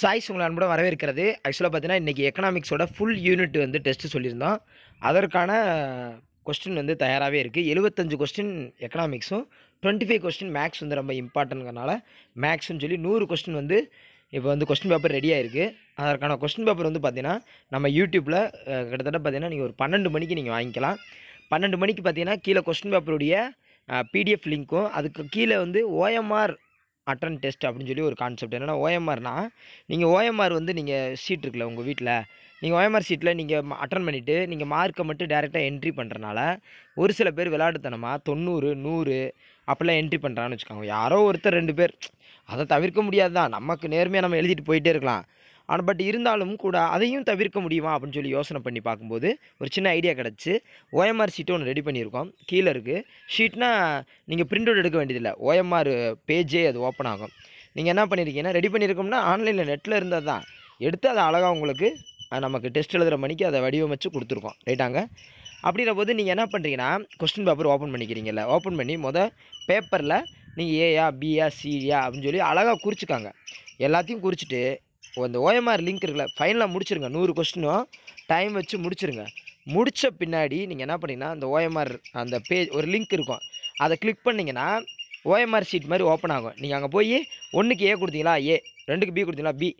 choice உங்களை அன்போட வரவேற்கிறது ஆக்சுவலாக பார்த்தீங்கன்னா இன்றைக்கி எக்கனாமிக்ஸோட ஃபுல் யூனிட் வந்து டெஸ்ட்டு சொல்லியிருந்தோம் அதற்கான கொஸ்டின் வந்து தயாராகவே இருக்குது எழுபத்தஞ்சு கொஸ்டின் எக்கனாமிக்ஸும் டுவெண்ட்டி ஃபைவ் கொஸ்டின் மேக்ஸ் வந்து ரொம்ப இம்பார்ட்டன்ட்னால மேக்ஸ்னு சொல்லி நூறு கொஸ்டின் வந்து இப்போ வந்து கொஸ்டின் பேப்பர் ரெடியாக இருக்குது அதற்கான கொஸ்டின் பேப்பர் வந்து பார்த்திங்கன்னா நம்ம யூடியூப்பில் கிட்டத்தட்ட பார்த்தீங்கன்னா நீங்கள் ஒரு பன்னெண்டு மணிக்கு நீங்கள் வாங்கிக்கலாம் பன்னெண்டு மணிக்கு பார்த்தீங்கன்னா கீழே கொஸ்டின் பேப்பருடைய பிடிஎஃப் லிங்க்கும் அதுக்கு கீழே வந்து ஓஎம்ஆர் அட்டன் டெஸ்ட் அப்படின்னு சொல்லி ஒரு கான்செப்ட் என்னென்னா ஓஎம்ஆர்னால் நீங்கள் ஓஎம்ஆர் வந்து நீங்கள் சீட் இருக்குல்ல உங்கள் வீட்டில் நீங்கள் ஓஎம்ஆர் சீட்டில் நீங்கள் அட்டன் பண்ணிவிட்டு நீங்கள் மார்க்கை மட்டும் டேரெக்டாக என்ட்ரி பண்ணுறனால ஒரு சில பேர் விளையாடுத்தனமாக தொண்ணூறு நூறு அப்படிலாம் என்ட்ரி பண்ணுறான்னு வச்சுக்கோங்க யாரோ ஒருத்தர் ரெண்டு பேர் அதை தவிர்க்க முடியாது தான் நமக்கு நேர்மையாக நம்ம எழுதிட்டு போயிட்டே இருக்கலாம் ஆனால் பட் இருந்தாலும் கூட அதையும் தவிர்க்க முடியுமா அப்படின்னு சொல்லி யோசனை பண்ணி பார்க்கும்போது ஒரு சின்ன ஐடியா கிடச்சி ஓஎம்ஆர் ஷீட்டு ஒன்று ரெடி பண்ணியிருக்கோம் கீழே இருக்குது ஷீட்னால் நீங்கள் பிரிண்ட் அவுட் எடுக்க வேண்டியதில்லை ஓஎம்ஆர் பேஜே அது ஓப்பன் ஆகும் நீங்கள் என்ன பண்ணியிருக்கீங்கன்னா ரெடி பண்ணியிருக்கோம்னா ஆன்லைனில் நெட்டில் இருந்தால் தான் எடுத்து அதை அழகாக உங்களுக்கு நமக்கு டெஸ்ட் எழுதுகிற மணிக்கு அதை வடிவமைச்சு கொடுத்துருக்கோம் ரைட்டாங்க அப்படிங்கிற போது நீங்கள் என்ன பண்ணுறீங்கன்னா கொஸ்டின் பேப்பர் ஓப்பன் பண்ணிக்கிறீங்கல்ல ஓப்பன் பண்ணி மொதல் பேப்பரில் நீங்கள் ஏயா பியா சியா அப்படின்னு சொல்லி அழகாக குறிச்சிக்காங்க எல்லாத்தையும் குறிச்சிட்டு அந்த ஓஎம்ஆர் லிங்க் இருக்குல்ல ஃபைனலாக முடிச்சிருங்க நூறு கொஸ்டினும் டைம் வச்சு முடிச்சிருங்க முடித்த பின்னாடி நீங்கள் என்ன பண்ணிங்கன்னா அந்த ஓஎம்ஆர் அந்த பேஜ் ஒரு லிங்க் இருக்கும் அதை கிளிக் பண்ணிங்கன்னா ஓஎம்ஆர் ஷீட் மாதிரி ஓப்பன் ஆகும் நீங்கள் அங்கே போய் ஒன்றுக்கு ஏ கொடுத்தீங்களா ஏ ரெண்டுக்கு பி கொடுத்தீங்களா பி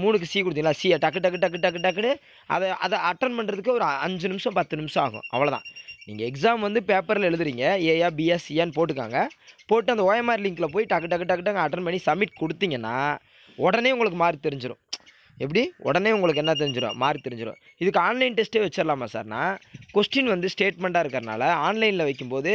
மூணுக்கு சி கொடுத்தீங்களா சி டக்கு டக்கு டக்கு டக்கு டக்குன்னு அதை அதை அட்டன் பண்ணுறதுக்கு ஒரு அஞ்சு நிமிஷம் பத்து நிமிஷம் ஆகும் அவ்வளோதான் நீங்கள் எக்ஸாம் வந்து பேப்பரில் எழுதுறீங்க ஏயா ஏன்னு போட்டுக்காங்க போட்டு அந்த ஓஎம்ஆர் லிங்க்கில் போய் டக்கு டக்கு டக்கு டக்கு அட்டன் பண்ணி சப்மிட் கொடுத்தீங்கன்னா உடனே உங்களுக்கு மார்க் தெரிஞ்சிடும் எப்படி உடனே உங்களுக்கு என்ன தெரிஞ்சிடும் மார்க் தெரிஞ்சிடும் இதுக்கு ஆன்லைன் டெஸ்ட்டே வச்சிடலாமா சார்னா கொஸ்டின் வந்து ஸ்டேட்மெண்ட்டாக இருக்கிறனால ஆன்லைனில் வைக்கும்போது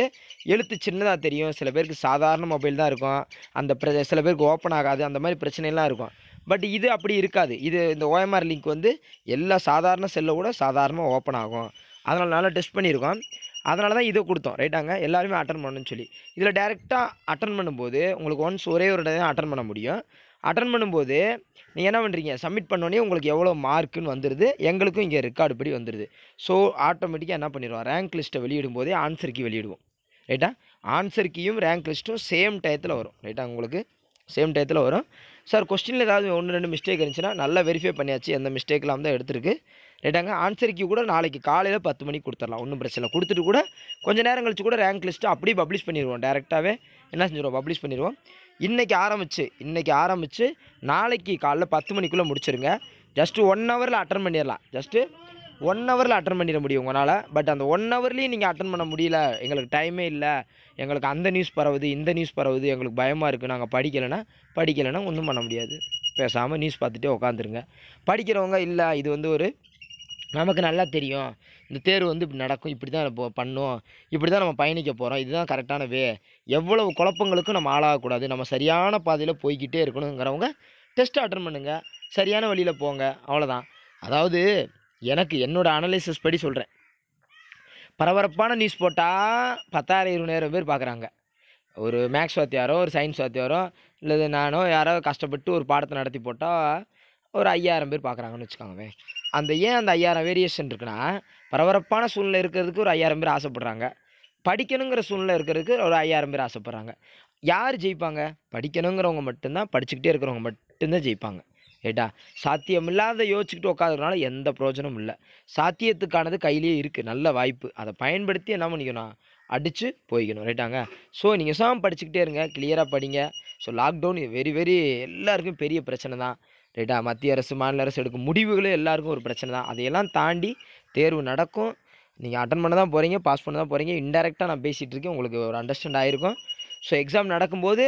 எழுத்து சின்னதாக தெரியும் சில பேருக்கு சாதாரண மொபைல் தான் இருக்கும் அந்த பிர சில பேருக்கு ஓப்பன் ஆகாது அந்த மாதிரி பிரச்சனைலாம் இருக்கும் பட் இது அப்படி இருக்காது இது இந்த ஓஎம்ஆர் லிங்க் வந்து எல்லா சாதாரண செல்லை கூட சாதாரணமாக ஓப்பன் ஆகும் அதனால் நல்லா டெஸ்ட் பண்ணியிருக்கோம் அதனால தான் இதை கொடுத்தோம் ரைட்டாங்க எல்லாருமே அட்டன் பண்ணணும்னு சொல்லி இதில் டேரெக்டாக அட்டன் பண்ணும்போது உங்களுக்கு ஒன்ஸ் ஒரே ஒரு இடம் தான் அட்டன் பண்ண முடியும் அட்டன் பண்ணும்போது நீங்கள் என்ன பண்ணுறீங்க சப்மிட் பண்ணோன்னே உங்களுக்கு எவ்வளோ மார்க்குன்னு வந்துடுது எங்களுக்கும் இங்கே ரெக்கார்டு படி வந்துடுது ஸோ ஆட்டோமேட்டிக்காக என்ன பண்ணிடுவோம் ரேங்க் லிஸ்ட்டை வெளியிடும் போதே ஆன்சர் வெளியிடுவோம் ரைட்டா ஆன்சர் கீயும் ரேங்க் லிஸ்ட்டும் சேம் டயத்தில் வரும் ரைட்டா உங்களுக்கு சேம் டயத்தில் வரும் சார் கொஸ்டினில் ஏதாவது ஒன்று ரெண்டு மிஸ்டேக் இருந்துச்சுன்னா நல்லா வெரிஃபை பண்ணியாச்சு எந்த மிஸ்டேக்லாம் தான் எடுத்துருக்கு ரைட்டாங்க ஆன்சர் கீ கூட நாளைக்கு காலையில் பத்து மணிக்கு கொடுத்துடலாம் ஒன்றும் பிரச்சனை கொடுத்துட்டு கூட கொஞ்சம் நேரம் கழிச்சு கூட ரேங்க் லிஸ்ட்டு அப்படியே பப்ளிஷ் பண்ணிடுவோம் டேரெக்டாகவே என்ன செஞ்சிடுவோம் பப்ளிஷ் பண்ணிடுவோம் இன்றைக்கி ஆரம்பித்து இன்றைக்கி ஆரம்பித்து நாளைக்கு காலைல பத்து மணிக்குள்ளே முடிச்சிருங்க ஜஸ்ட்டு ஒன் ஹவரில் அட்டன் பண்ணிடலாம் ஜஸ்ட்டு ஒன் ஹவரில் அட்டன் பண்ணிட முடியும் உங்களால் பட் அந்த ஒன் ஹவர்லேயும் நீங்கள் அட்டன் பண்ண முடியல எங்களுக்கு டைமே இல்லை எங்களுக்கு அந்த நியூஸ் பரவுது இந்த நியூஸ் பரவுது எங்களுக்கு பயமாக இருக்குது நாங்கள் படிக்கலைன்னா படிக்கலைன்னா ஒன்றும் பண்ண முடியாது பேசாமல் நியூஸ் பார்த்துட்டே உட்காந்துருங்க படிக்கிறவங்க இல்லை இது வந்து ஒரு நமக்கு நல்லா தெரியும் இந்த தேர்வு வந்து இப்படி நடக்கும் இப்படி தான் இப்போ பண்ணும் இப்படி தான் நம்ம பயணிக்க போகிறோம் இதுதான் கரெக்டான வே எவ்வளவு குழப்பங்களுக்கும் நம்ம ஆளாகக்கூடாது நம்ம சரியான பாதையில் போய்கிட்டே இருக்கணுங்கிறவங்க டெஸ்ட் அட்டன் பண்ணுங்கள் சரியான வழியில் போங்க அவ்வளோதான் அதாவது எனக்கு என்னோடய அனலைசிஸ் படி சொல்கிறேன் பரபரப்பான நியூஸ் போட்டால் பத்தாயிரம் இருபதாயிரம் பேர் பார்க்குறாங்க ஒரு மேக்ஸ் வாத்தியாரோ ஒரு சயின்ஸ் வாத்தியாரோ இல்லை நானோ யாரோ கஷ்டப்பட்டு ஒரு பாடத்தை நடத்தி போட்டால் ஒரு ஐயாயிரம் பேர் பார்க்குறாங்கன்னு வச்சுக்கோங்களேன் அந்த ஏன் அந்த ஐயாயிரம் வேரியேஷன் இருக்குன்னா பரபரப்பான சூழ்நிலை இருக்கிறதுக்கு ஒரு ஐயாயிரம் பேர் ஆசைப்பட்றாங்க படிக்கணுங்கிற சூழ்நிலை இருக்கிறதுக்கு ஒரு ஐயாயிரம் பேர் ஆசைப்பட்றாங்க யார் ஜெயிப்பாங்க படிக்கணுங்கிறவங்க மட்டும்தான் படிச்சுக்கிட்டே இருக்கிறவங்க மட்டும்தான் ஜெயிப்பாங்க ஏட்டா சாத்தியமில்லாத யோசிச்சுக்கிட்டு உட்காதுறதுனால எந்த பிரயோஜனமும் இல்லை சாத்தியத்துக்கானது கையிலேயே இருக்குது நல்ல வாய்ப்பு அதை பயன்படுத்தி என்ன பண்ணிக்கணும் அடித்து போய்க்கணும் ரைட்டாங்க ஸோ நீங்கள் சாம் படிச்சுக்கிட்டே இருங்க கிளியராக படிங்க ஸோ லாக்டவுன் வெரி வெரி எல்லாருக்கும் பெரிய பிரச்சனை தான் ரைட்டா மத்திய அரசு மாநில அரசு எடுக்கும் முடிவுகளும் எல்லாருக்கும் ஒரு பிரச்சனை தான் அதையெல்லாம் தாண்டி தேர்வு நடக்கும் நீங்கள் அட்டன் பண்ண தான் போகிறீங்க பாஸ் பண்ண தான் போகிறீங்க இன்டெரக்டாக நான் பேசிகிட்டு இருக்கேன் உங்களுக்கு ஒரு அண்டர்ஸ்டாண்ட் ஆகிருக்கும் ஸோ எக்ஸாம் நடக்கும்போது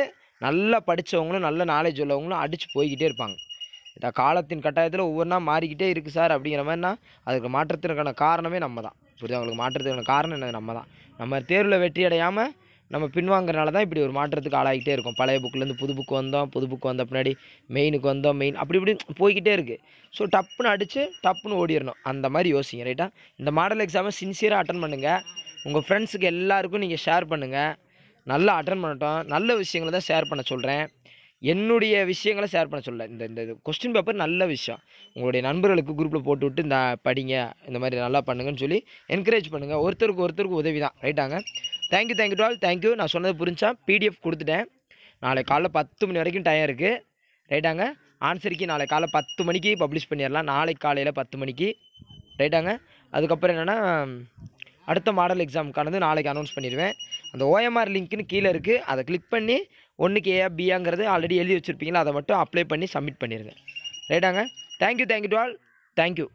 நல்லா படித்தவங்களும் நல்ல நாலேஜ் உள்ளவங்களும் அடித்து போய்கிட்டே இருப்பாங்க காலத்தின் கட்டாயத்தில் ஒவ்வொன்றா மாறிக்கிட்டே இருக்குது சார் அப்படிங்கிற மாதிரினா அதுக்கு மாற்றத்திற்கான காரணமே நம்ம தான் புரியுது அவங்களுக்கு மாற்றத்துக்கான காரணம் என்னது நம்ம தான் நம்ம தேர்வில் வெற்றி அடையாமல் நம்ம பின்வாங்கிறனால தான் இப்படி ஒரு மாற்றத்துக்கு ஆளாகிட்டே இருக்கும் பழைய புக்கிலேருந்து புது புக்கு வந்தோம் புது புக்கு வந்த பின்னாடி மெயினுக்கு வந்தோம் மெயின் அப்படி இப்படி போய்கிட்டே இருக்குது ஸோ டப்புன்னு அடித்து டப்புன்னு ஓடிடணும் அந்த மாதிரி யோசிங்க ரைட்டா இந்த மாடல் எக்ஸாமை சின்சியராக அட்டன் பண்ணுங்கள் உங்கள் ஃப்ரெண்ட்ஸுக்கு எல்லாேருக்கும் நீங்கள் ஷேர் பண்ணுங்கள் நல்லா அட்டன் பண்ணட்டும் நல்ல விஷயங்களை தான் ஷேர் பண்ண சொல்கிறேன் என்னுடைய விஷயங்களை ஷேர் பண்ண சொல்ல இந்த இந்த கொஸ்டின் பேப்பர் நல்ல விஷயம் உங்களுடைய நண்பர்களுக்கு குரூப்பில் போட்டு விட்டு இந்த படிங்க இந்த மாதிரி நல்லா பண்ணுங்கன்னு சொல்லி என்கரேஜ் பண்ணுங்கள் ஒருத்தருக்கு ஒருத்தருக்கு உதவி தான் ரைட்டாங்க தேங்க்யூ தேங்க்யூ டுவால் தேங்க்யூ நான் சொன்னது புரிஞ்சா பிடிஎஃப் கொடுத்துட்டேன் நாளைக்கு காலைல பத்து மணி வரைக்கும் டைம் இருக்குது ரைட்டாங்க ஆன்சருக்கு நாளை காலை பத்து மணிக்கு பப்ளிஷ் பண்ணிடலாம் நாளைக்கு காலையில் பத்து மணிக்கு ரைட்டாங்க அதுக்கப்புறம் என்னென்னா அடுத்த மாடல் எக்ஸாமுக்கானது நாளைக்கு அனௌன்ஸ் பண்ணிடுவேன் அந்த ஓஎம்ஆர் லிங்க்னு கீழே இருக்குது அதை கிளிக் பண்ணி ஒன்றுக்கு ஏ பிஆங்கிறது ஆல்ரெடி எழுதி வச்சுருப்பீங்களா அதை மட்டும் அப்ளை பண்ணி சப்மிட் பண்ணிடுங்க ரைட்டாங்க thank you thank you to all thank you